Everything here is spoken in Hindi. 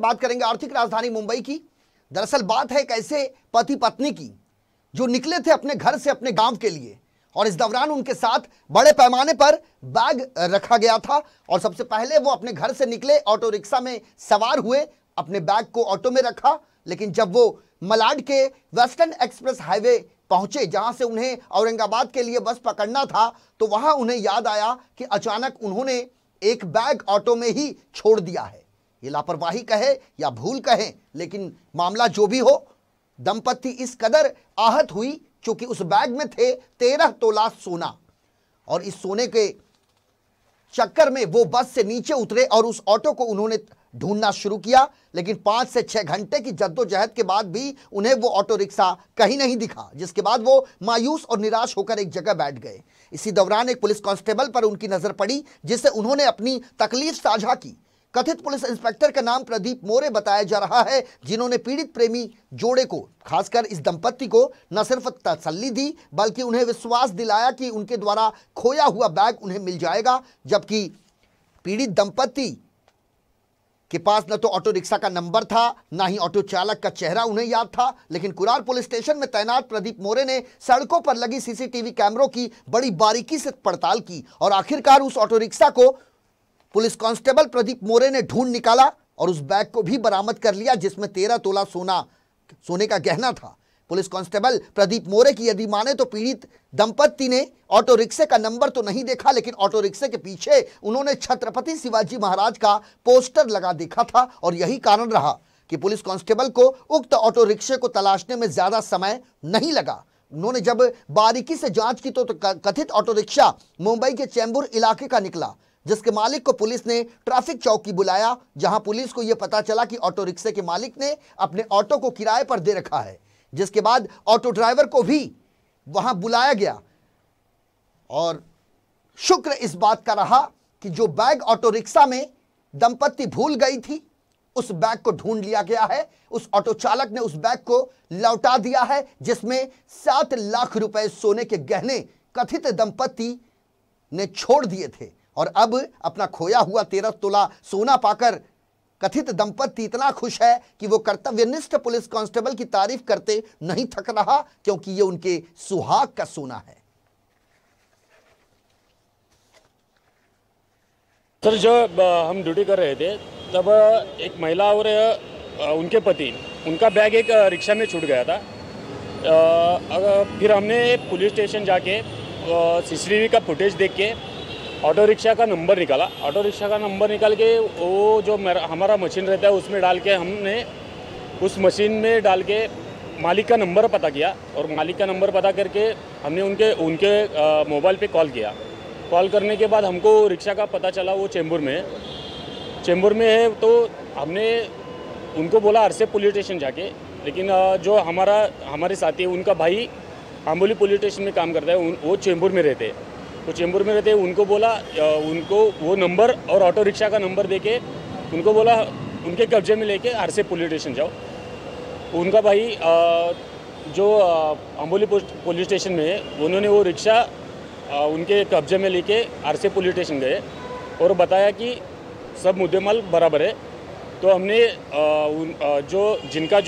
बात करेंगे आर्थिक राजधानी मुंबई की दरअसल बात है कैसे पति पत्नी की जो निकले थे अपने घर से अपने गांव के लिए और इस दौरान उनके साथ बड़े पैमाने पर बैग रखा गया था और सबसे पहले वो अपने घर से निकले ऑटो रिक्शा में सवार हुए अपने बैग को ऑटो में रखा लेकिन जब वो मलाड के वेस्टर्न एक्सप्रेस हाईवे पहुंचे जहां से उन्हें औरंगाबाद के लिए बस पकड़ना था तो वहां उन्हें याद आया कि अचानक उन्होंने एक बैग ऑटो में ही छोड़ दिया है ये लापरवाही कहे या भूल कहे लेकिन मामला जो भी हो दंपत्ति इस कदर आहत हुई क्योंकि उस बैग में थे तेरह तोला सोना और इस सोने के चक्कर में वो बस से नीचे उतरे और उस ऑटो को उन्होंने ढूंढना शुरू किया लेकिन पांच से छह घंटे की जद्दोजहद के बाद भी उन्हें वो ऑटो रिक्शा कहीं नहीं दिखा जिसके बाद वो मायूस और निराश होकर एक जगह बैठ गए इसी दौरान एक पुलिस कांस्टेबल पर उनकी नज़र पड़ी जिससे उन्होंने अपनी तकलीफ साझा की कथित पुलिस इंस्पेक्टर का नाम प्रदीप मोरे बताया जा रहा है जिन्होंने पीड़ित प्रेमी जोड़े को खासकर इस दंपत्ति को न सिर्फ तसल्ली दी बल्कि उन्हें विश्वास दिलाया कि उनके द्वारा खोया हुआ बैग उन्हें मिल जाएगा जबकि पीड़ित दंपत्ति के पास न तो ऑटो रिक्शा का नंबर था ना ही ऑटो चालक का चेहरा उन्हें याद था लेकिन कुरार पुलिस स्टेशन में तैनात प्रदीप मोरे ने सड़कों पर लगी सीसीटीवी कैमरों की बड़ी बारीकी से पड़ताल की और आखिरकार उस ऑटो रिक्शा को पुलिस कांस्टेबल प्रदीप मोरे ने ढूंढ निकाला और उस बैग को भी बरामद कर लिया जिसमें तेरह तोला सोना सोने का गहना था पुलिस कांस्टेबल प्रदीप मोरे की यदि माने तो पीड़ित दंपत्ति ने ऑटो रिक्शे का नंबर तो नहीं देखा लेकिन ऑटो रिक्शे के पीछे उन्होंने छत्रपति शिवाजी महाराज का पोस्टर लगा देखा था और यही कारण रहा कि पुलिस कांस्टेबल को उक्त ऑटो रिक्शे को तलाशने में ज्यादा समय नहीं लगा उन्होंने जब बारीकी से जांच की तो, तो कथित ऑटो रिक्शा मुंबई के चैंबूर इलाके का निकला जिसके मालिक को पुलिस ने ट्रैफिक चौकी बुलाया जहां पुलिस को यह पता चला कि ऑटो रिक्शे के मालिक ने अपने ऑटो को किराए पर दे रखा है जिसके बाद ऑटो ड्राइवर को भी वहां बुलाया गया और शुक्र इस बात का रहा कि जो बैग ऑटो रिक्शा में दंपत्ति भूल गई थी उस बैग को ढूंढ लिया गया है उस ऑटो चालक ने उस बैग को लौटा दिया है जिसमें सात लाख रुपए सोने के गहने कथित दंपत्ति ने छोड़ दिए थे और अब अपना खोया हुआ तेरह तोला सोना पाकर कथित दंपत्ति इतना खुश है कि वो कर्तव्यनिष्ठ पुलिस कांस्टेबल की तारीफ करते नहीं थक रहा क्योंकि ये उनके सुहाग का सोना है सर जो हम ड्यूटी कर रहे थे तब एक महिला और उनके पति उनका बैग एक रिक्शा में छूट गया था अगर फिर हमने पुलिस स्टेशन जाके सीसीटीवी का फुटेज देख के ऑटो रिक्शा का नंबर निकाला ऑटो रिक्शा का नंबर निकाल के वो जो मेरा हमारा मशीन रहता है उसमें डाल के हमने उस मशीन में डाल के मालिक का नंबर पता किया और मालिक का नंबर पता करके हमने उनके उनके मोबाइल पे कॉल किया कॉल करने के बाद हमको रिक्शा का पता चला वो चेंबूर में चेंबूर में है तो हमने उनको बोला अरसे पुलिस स्टेशन जाके लेकिन जो हमारा हमारे साथी उनका भाई आंबोली पुलिस स्टेशन में काम करता है वो चेंबूर में रहते हैं वो तो चेंबूर में रहते उनको बोला उनको वो नंबर और ऑटो रिक्शा का नंबर दे के उनको बोला उनके कब्जे में लेके आरसे पुलिस स्टेशन जाओ उनका भाई जो अम्बोली पुलिस स्टेशन में है उन्होंने वो रिक्शा उनके कब्जे में लेके आरसे पुलिस स्टेशन गए और बताया कि सब मुद्देमाल बराबर है तो हमने जो जिनका